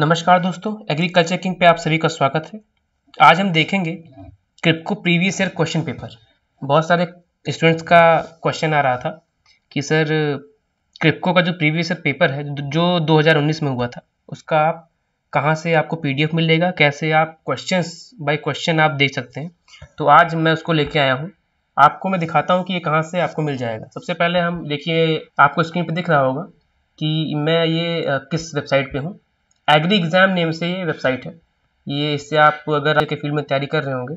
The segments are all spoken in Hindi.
नमस्कार दोस्तों एग्रीकल्चर किंग पे आप सभी का स्वागत है आज हम देखेंगे Kribhco previous year question paper बहुत सारे स्टूडेंट्स का क्वेश्चन आ रहा था कि सर क्रिप्को का जो प्रीवियस ईयर पेपर है जो 2019 में हुआ था उसका आप कहाँ से आपको पीडीएफ मिलेगा कैसे आप क्वेश्चन बाई क्वेश्चन आप देख सकते हैं तो आज मैं उसको लेके आया हूँ आपको मैं दिखाता हूँ कि ये कहाँ से आपको मिल जाएगा सबसे पहले हम देखिए आपको स्क्रीन पर दिख रहा होगा कि मैं ये किस वेबसाइट पे हूँ एग्री एग्ज़ाम नेम से ये वेबसाइट है ये इससे आप अगर के फील्ड में तैयारी कर रहे होंगे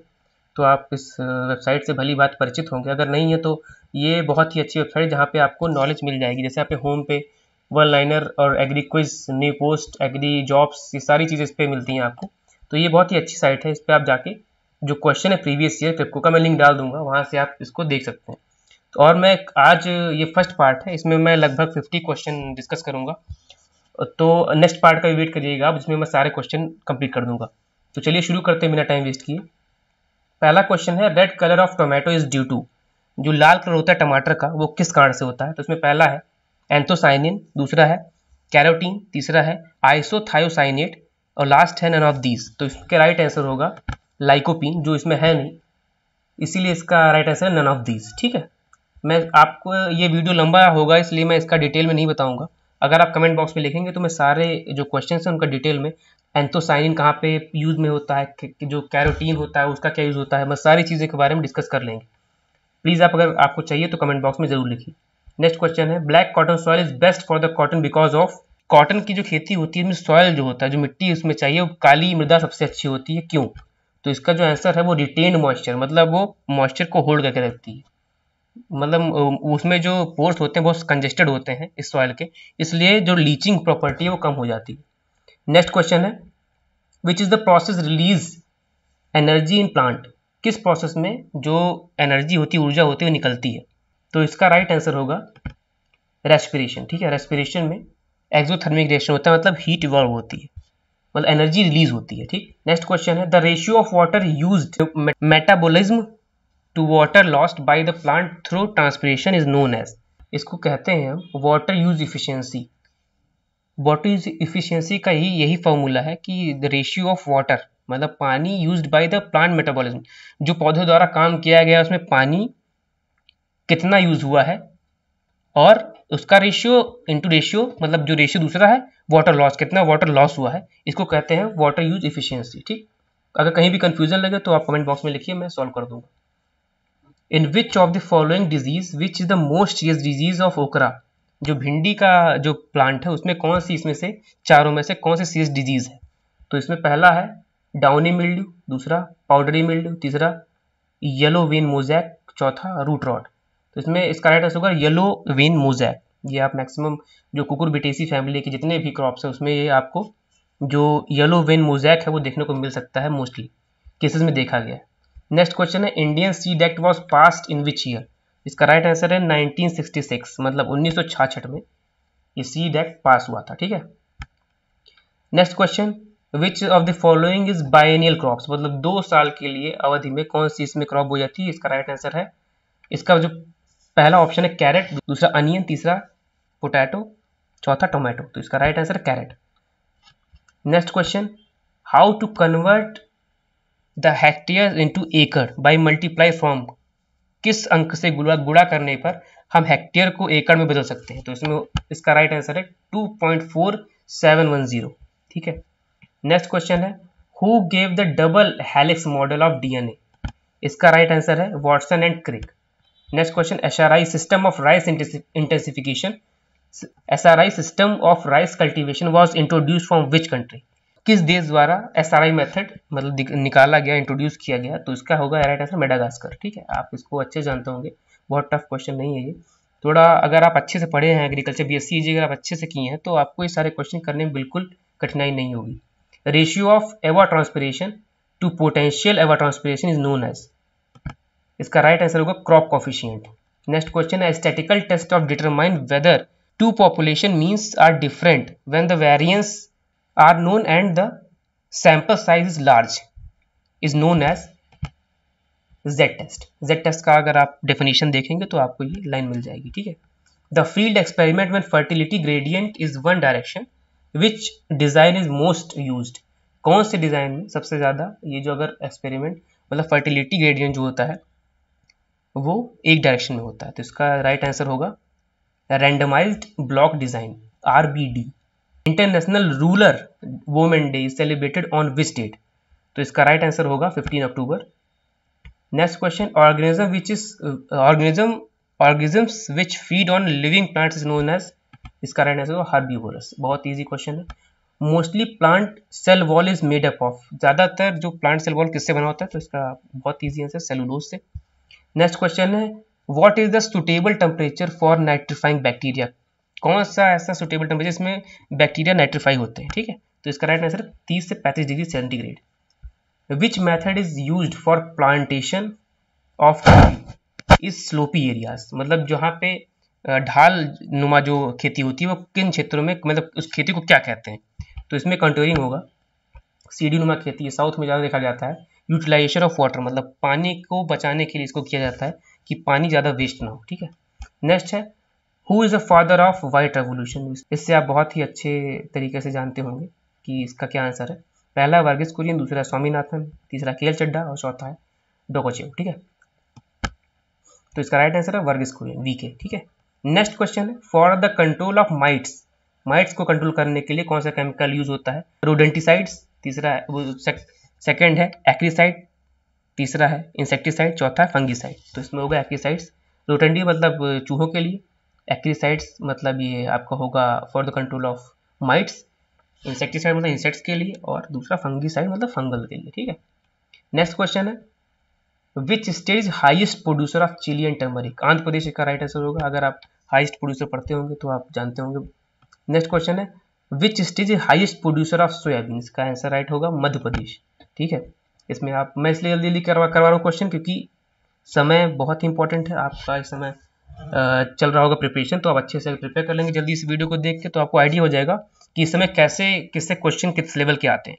तो आप इस वेबसाइट से भली बात परिचित होंगे अगर नहीं है तो ये बहुत ही अच्छी वेबसाइट जहाँ पे आपको नॉलेज मिल जाएगी जैसे आप होम पे वन लाइनर और agri quiz new post agri jobs ये सारी चीज़ें इस पर मिलती हैं आपको तो ये बहुत ही अच्छी साइट है इस पर आप जाके जो क्वेश्चन है प्रीवियस ईयर फिपको का मैं लिंक डाल दूंगा वहाँ से आप इसको देख सकते हैं और मैं आज ये फर्स्ट पार्ट है इसमें मैं लगभग फिफ्टी क्वेश्चन डिस्कस करूँगा तो नेक्स्ट पार्ट का भी वेट करिएगा आप जिसमें मैं सारे क्वेश्चन कंप्लीट कर दूंगा तो चलिए शुरू करते हैं बिना टाइम वेस्ट किए पहला क्वेश्चन है red colour of tomato is due to जो लाल कलर होता है टमाटर का वो किस कारण से होता है तो इसमें पहला है एंथोसाइनिन दूसरा है कैरोटीन तीसरा है आइसोथायोसाइनेट और लास्ट है नन ऑफ दीज तो इसके राइट आंसर होगा लाइकोपिन जो इसमें है नहीं इसीलिए इसका राइट आंसर है नन ऑफ दीज ठीक है मैं आपको ये वीडियो लंबा होगा इसलिए मैं इसका डिटेल में नहीं बताऊंगा अगर आप कमेंट बॉक्स में लिखेंगे तो मैं सारे जो क्वेश्चन हैं उनका डिटेल में एंथोसाइनिन कहाँ पे यूज़ में होता है जो कैरोटीन होता है उसका क्या यूज़ होता है मैं सारी चीज़ें के बारे में डिस्कस कर लेंगे प्लीज़ आप अगर आपको चाहिए तो कमेंट बॉक्स में ज़रूर लिखिए नेक्स्ट क्वेश्चन है black cotton soil is best for the cotton because of cotton की जो खेती होती है उसमें सॉयल जो होता है जो मिट्टी उसमें चाहिए वो काली मृदा सबसे अच्छी होती है क्यों तो इसका जो आंसर है वो रिटेन मॉइस्चर मतलब वो मॉइस्चर को होल्ड करके रखती है मतलब उसमें जो पोर्स होते हैं बहुत कंजेस्टेड होते हैं इस सॉइल के इसलिए जो लीचिंग प्रॉपर्टी है वो कम हो जाती है नेक्स्ट क्वेश्चन है which is the process release energy in plant किस प्रोसेस में जो एनर्जी होती है ऊर्जा होती है वो निकलती है तो इसका राइट आंसर होगा रेस्पिरेशन ठीक है रेस्पिरेशन में एक्जोथर्मिक रिएक्शन होता है मतलब हीट इवॉल्व होती है मतलब एनर्जी रिलीज होती है ठीक नेक्स्ट क्वेश्चन है the ratio of water use metabolism to water lost by the plant through transpiration is known as इसको कहते हैं हम water use efficiency water use efficiency का ही यही फॉर्मूला है कि द रेशियो ऑफ वाटर मतलब पानी use by the plant metabolism जो पौधों द्वारा काम किया गया उसमें पानी कितना यूज हुआ है और उसका रेशियो इंटू रेशियो मतलब जो रेशियो दूसरा है वाटर लॉस कितना वाटर लॉस हुआ है इसको कहते हैं वाटर यूज इफिशियंसी ठीक अगर कहीं भी कंफ्यूजन लगे तो आप कमेंट बॉक्स में लिखिए मैं सॉल्व कर दूंगा in which of the following disease which is the most serious disease of okra जो भिंडी का जो प्लांट है उसमें कौन सी इसमें से चारों में से कौन सी सीरियस डिजीज है तो इसमें पहला है डाउनी मिल्ड्यू दूसरा पाउडरी मिल्ड्यू तीसरा येलो वेन मोजैक चौथा रूट रॉड तो इसमें इसका राइट आंसर होगा येलो वेन मोजैक ये आप मैक्सिमम जो कुकुर बिटेसी फैमिली के जितने भी क्रॉप्स हैं उसमें ये आपको जो येलो वेन मोजैक है वो देखने को मिल सकता है मोस्टली केसेस में देखा गया है नेक्स्ट क्वेश्चन है Indian seed act was pass in which year इसका राइट right आंसर है 1966 मतलब 1966 में ये सी डेक्ट पास हुआ था ठीक है next question which of the following is biennial crop मतलब दो साल के लिए अवधि में कौन सी इसमें क्रॉप हो जाती है इसका राइट right आंसर है इसका जो पहला ऑप्शन है कैरेट दूसरा अनियन तीसरा पोटैटो चौथा टोमेटो तो इसका right answer carrot next question how to convert the hectare into एकड़ बाई मल्टीप्लाई फ्रॉम किस अंक से गुड़ा गुड़ा करने पर हम हेक्टेयर को एकड़ में बदल सकते हैं तो इसमें इसका राइट आंसर है two point four seven one zero ठीक है नेक्स्ट क्वेश्चन है who gave the double helix model of DNA इसका राइट आंसर है Watson and Crick next question S R I system of rice intensification I system of rice cultivation was introduce from which country किस देश द्वारा एस आर आई मेथड मतलब निकाला गया इंट्रोड्यूस किया गया तो इसका होगा राइट आंसर मेडागास्कर ठीक है आप इसको अच्छे जानते होंगे बहुत टफ क्वेश्चन नहीं है ये थोड़ा अगर आप अच्छे से पढ़े हैं एग्रीकल्चर बी एस अगर आप अच्छे से किए हैं तो आपको ये सारे क्वेश्चन करने में बिल्कुल कठिनाई नहीं होगी ratio of evapotranspiration to potential evapotranspiration is known as इसका राइट आंसर होगा क्रॉप कॉफिशियंट नेक्स्ट क्वेश्चन है statistical test of determine whether two population means are different when the variance are known and the sample size is large is known as z test z test का अगर आप definition देखेंगे तो आपको ये line मिल जाएगी ठीक है the field experiment when fertility gradient is one direction which design is most used कौन से design में सबसे ज़्यादा ये जो अगर experiment मतलब fertility gradient जो होता है वो एक direction में होता है तो इसका right answer होगा randomized block design RBD B D international rural women day is celebrated on which date तो इसका राइट right आंसर होगा 15 अक्टूबर next question organism which is organism organisms which feed on living plant is known as इसका राइट आंसर होगा हार्बीवोरस बहुत ईजी क्वेश्चन है mostly plant cell wall is made up of ज़्यादातर जो प्लांट सेल वॉल किससे बना होता है तो इसका बहुत ईजी आंसर सेलुलोज से नेक्स्ट क्वेश्चन है what is the suitable temperature for nitrifying bacteria कौन सा ऐसा सुटेबल टेम्परेचर जिसमें बैक्टीरिया नाइट्रीफाई होते हैं ठीक है तो इसका राइट आंसर तीस से पैंतीस degree centigrade which method is use for plantation of इस स्लोपी एरियाज मतलब जहाँ पे ढाल नुमा जो खेती होती है वो किन क्षेत्रों में मतलब उस खेती को क्या कहते हैं तो इसमें कंट्रोलिंग होगा सीडी नुमा खेती है साउथ में ज़्यादा देखा जाता है यूटिलाइजेशन ऑफ वाटर मतलब पानी को बचाने के लिए इसको किया जाता है कि पानी ज़्यादा वेस्ट ना हो ठीक है नेक्स्ट है who is a father of white revolution इससे आप बहुत ही अच्छे तरीके से जानते होंगे कि इसका क्या आंसर है पहला वर्गीस कुरियन दूसरा स्वामीनाथन तीसरा केल चड्डा और चौथा है डोकोचेव ठीक है तो इसका राइट आंसर है वर्गीस कुरियन वी के ठीक है नेक्स्ट क्वेश्चन है for the control of mites mites को कंट्रोल करने के लिए कौन सा केमिकल यूज होता है रोडेंटिसाइड्स तीसरा सेकेंड है एक्रीसाइड तीसरा है इंसेक्टिसाइड चौथा है फंगिसाइड तो इसमें होगा एक्रीसाइड्स रोटेंडी मतलब चूहों के लिए एक्रीसाइड्स मतलब ये आपका होगा for the control of mites insecticide मतलब इंसेक्ट्स के लिए और दूसरा फंगीसाइड मतलब फंगल के लिए ठीक है नेक्स्ट क्वेश्चन है which stage highest producer of chilli and turmeric Andhra Pradesh का राइट आंसर होगा अगर आप हाइस्ट प्रोड्यूसर पढ़ते होंगे तो आप जानते होंगे नेक्स्ट क्वेश्चन है which stage highest producer of soybean इसका आंसर राइट होगा मध्य प्रदेश ठीक है इसमें आप मैं इसलिए जल्दी जल्दी करवा करवा रहा हूँ क्वेश्चन क्योंकि समय बहुत ही इंपॉर्टेंट है आपका इस समय चल रहा होगा प्रिपरेशन तो आप अच्छे से प्रिपेयर कर लेंगे जल्दी इस वीडियो को देख के तो आपको आइडिया हो जाएगा कि इस समय कैसे किससे क्वेश्चन किस लेवल के आते हैं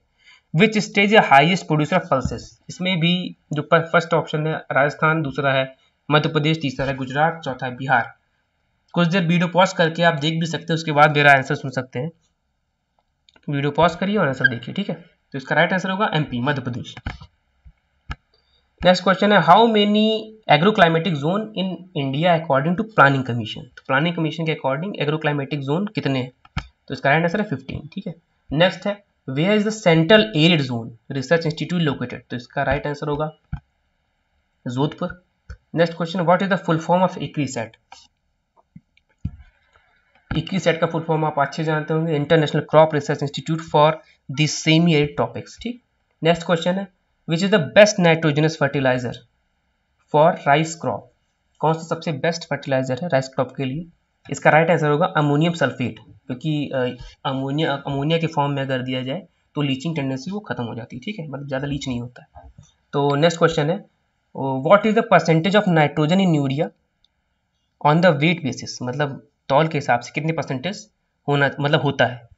विच स्टेज या हाइएस्ट प्रोड्यूसर ऑफ पल्सेस इसमें भी जो फर्स्ट ऑप्शन है राजस्थान दूसरा है मध्य प्रदेश तीसरा है गुजरात चौथा है बिहार कुछ देर वीडियो पॉज करके आप देख भी सकते हैं उसके बाद मेरा आंसर सुन सकते हैं वीडियो पॉज करिए और आंसर देखिए ठीक है तो इसका राइट आंसर होगा MP Madhya Pradesh next question है how many agroclimatic zone in India according to planning commission तो प्लानिंग कमीशन के अकॉर्डिंग एग्रोक्लाइमेटिक जोन कितने हैं तो इसका राइट आंसर है फिफ्टीन ठीक है नेक्स्ट है where is the central arid zone research institute located तो इसका राइट आंसर होगा Jodhpur next question what is the full form of सेट इक्वी सेट का फुल फॉर्म आप अच्छे जानते होंगे international crop research institute for this semi arid topics ठीक नेक्स्ट क्वेश्चन है which is the best nitrogenous fertiliser for rice crop कौन सा सबसे बेस्ट फर्टिलाइज़र है राइस क्रॉप के लिए इसका राइट आंसर होगा अमोनियम सल्फेट क्योंकि अमोनिया अमोनिया के फॉर्म में अगर दिया जाए तो लीचिंग टेंडेंसी वो खत्म हो जाती है ठीक है मतलब ज़्यादा लीच नहीं होता है तो नेक्स्ट क्वेश्चन है what is the percentage of nitrogen in urea on the weight basis मतलब तौल के हिसाब से कितने परसेंटेज होना मतलब होता है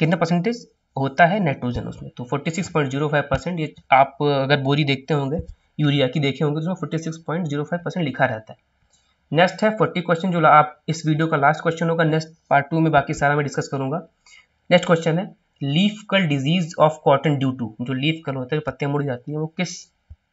कितने परसेंटेज होता है नाइट्रोजन उसमें तो 46.05 परसेंट ये आप अगर बोरी देखते होंगे यूरिया की देखे होंगे तो उसमें 46.05 परसेंट लिखा रहता है नेक्स्ट है 40 क्वेश्चन जो आप इस वीडियो का लास्ट क्वेश्चन होगा नेक्स्ट पार्ट टू में बाकी सारा मैं डिस्कस करूंगा नेक्स्ट क्वेश्चन है leaf curl disease of cotton due to जो लीफ कल होता है पत्तियाँ मुड़ जाती हैं वो किस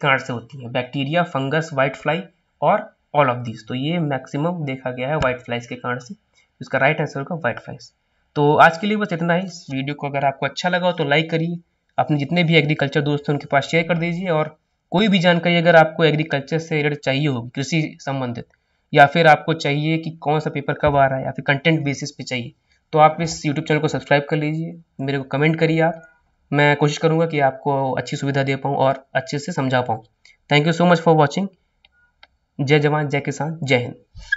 कारण से होती हैं बैक्टीरिया फंगस व्हाइट फ्लाई और ऑल ऑफ दिस तो ये मैक्सिमम देखा गया है वाइट फ्लाइज के कारण से इसका राइट आंसर होगा व्हाइट फ्लाइज तो आज के लिए बस इतना ही इस वीडियो को अगर आपको अच्छा लगा हो तो लाइक करिए अपने जितने भी एग्रीकल्चर दोस्त हैं उनके पास शेयर कर दीजिए और कोई भी जानकारी अगर आपको एग्रीकल्चर से रिलेटेड चाहिए होगी कृषि संबंधित या फिर आपको चाहिए कि कौन सा पेपर कब आ रहा है या फिर कंटेंट बेसिस पे चाहिए तो आप इस यूट्यूब चैनल को सब्सक्राइब कर लीजिए मेरे को कमेंट करिए आप मैं कोशिश करूँगा कि आपको अच्छी सुविधा दे पाऊँ और अच्छे से समझा पाऊँ thank you so much for watching जय जवान जय किसान जय हिंद